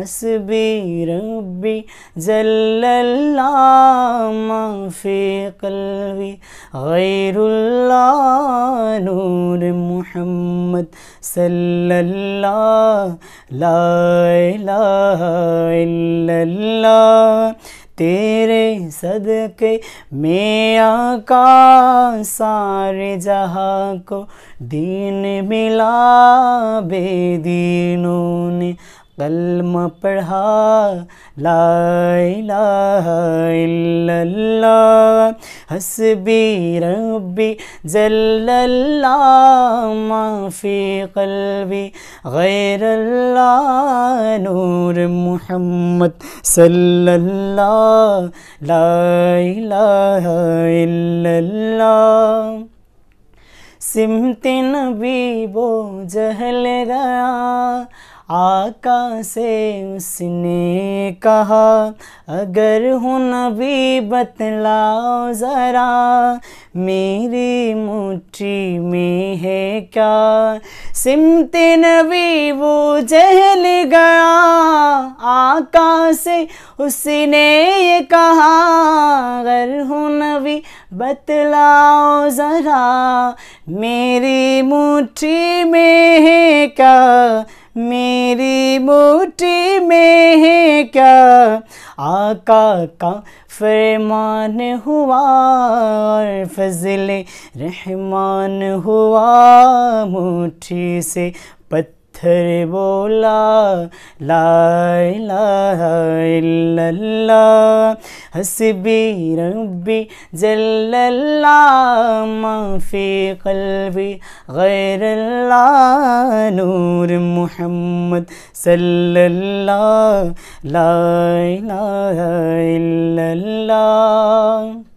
حسبی ربی جل اللہ ما فی قلبی غیر اللہ نور محمد صلی اللہ لا الہ الا اللہ تیرے صدقے میں آقا سارے جہاں کو دین ملا بے دینوں نے كلمة پڑھا لا إله إلا الله حسبي ربي جل الله ما في قلبي غير الله نور محمد صلى الله لا إله إلا الله سمت نبي بو جهل غيا آقا سے اس نے کہا اگر ہوں نبی بتلاؤ ذرا میری مٹھی میں ہے کیا سمت نبی وہ جہل گیا آقا سے اس نے یہ کہا اگر ہوں نبی بتلاؤ ذرا میری مٹھی میں ہے کیا میری بوٹی میں ہے کیا آقا کا فرمان ہوا اور فضل رحمان ہوا مٹھی سے پتہ पत्थर बोला ला हसबी रबी जल्ला माफी कलबी गैर नूर محمد صلى الله لا إله إلا الله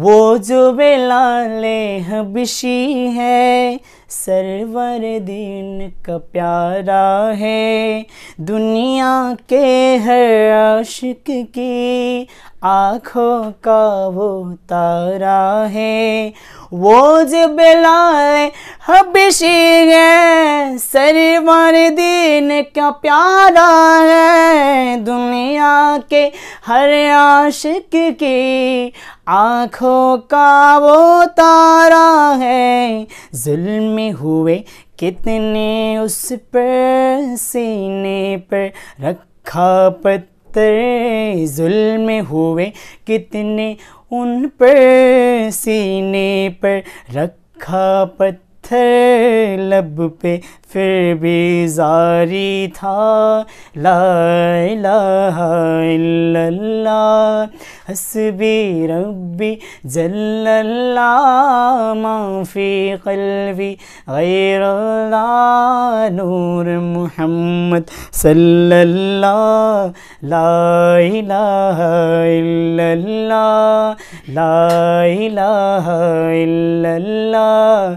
وہ جو بلال حبشی ہے سرور دین کا پیارا ہے دنیا کے ہر عاشق کی آنکھوں کا وہ تارا ہے وہ جبلائے حبشی ہے سرور دین کا پیارا ہے دنیا کے ہر عاشق کی آنکھوں کا وہ تارا ہے ظلم ہوئے کتنے اس پر سینے پر رکھا پتر ظلم ہوئے کتنے ان پر سینے پر رکھا پتہ لب پہ پھر بھی زاری تھا لا الہ الا اللہ حسبی ربی جل اللہ ما فی قلبی غیر اللہ نور محمد صل اللہ لا الہ الا اللہ لا الہ الا اللہ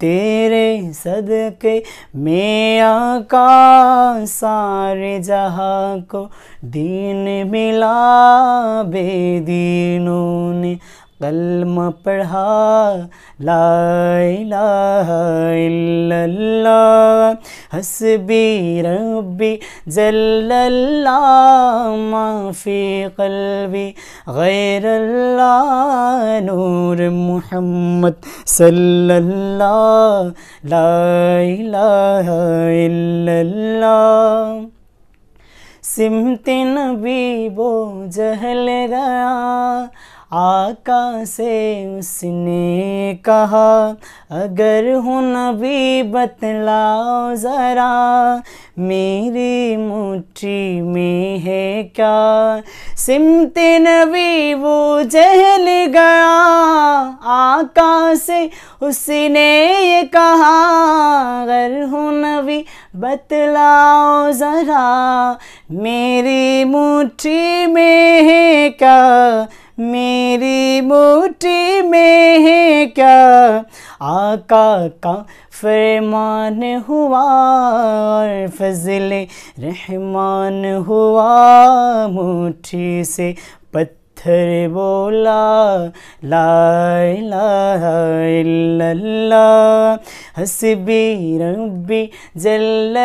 تیرے صدقے میں آقا سارے جہاں کو دین ملا بے دینوں نے كلمة پڑھا لا إله إلا الله حسبي ربي جل الله ما في قلبي غير الله نور محمد صلى الله لا إله إلا الله سمت نبي بو جهل غيا آقا سے اس نے کہا اگر ہوں نبی بتلاؤ ذرا میری مٹھی میں ہے کیا سمت نبی وہ جہل گیا آقا سے اس نے یہ کہا اگر ہوں نبی بتلاؤ ذرا میری مٹھی میں ہے کیا میری بوٹی میں ہے کیا آقا کا فرمان ہوا اور فضل رحمان ہوا موٹھی سے پتھر بولا لا الہ الا اللہ حسبی ربی جل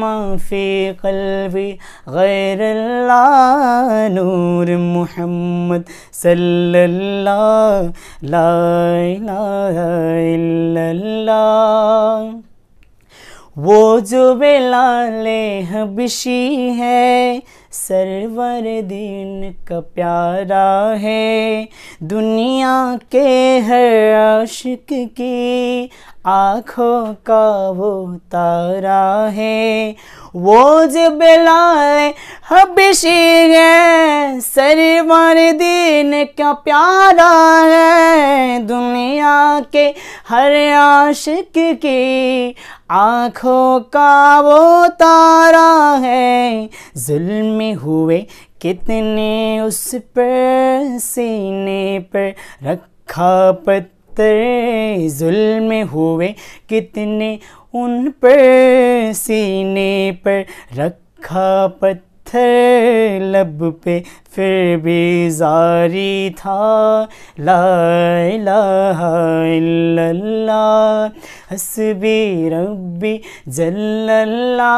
ما فی قلبی غیر اللہ نور محمد صلی اللہ لا الہ الا اللہ وہ جو بلال حبشی ہے سرور دین کا پیارا ہے دنیا کے ہر عاشق کی آنکھوں کا وہ تارا ہے ہے وہ حبشی سرور دین کا پیارا ہے دنیا کے ہر عاشق کی آنکھوں کا وہ تارا ہے ظلم ہوئے کتنے اس پر سینے پر رکھا ظلم ہوئے کتنے ان پر سینے پر رکھا پتھر لب پہ फिर भी जारी था ला हसबी रबी जल्ला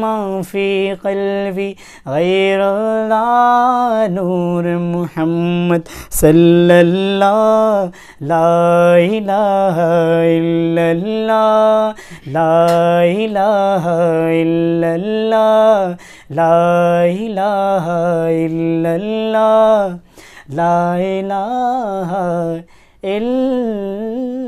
माफ़ी कलवी गैर नूर मोहम्मद सल्ला ला ला ला ला illallah la ilaha illallah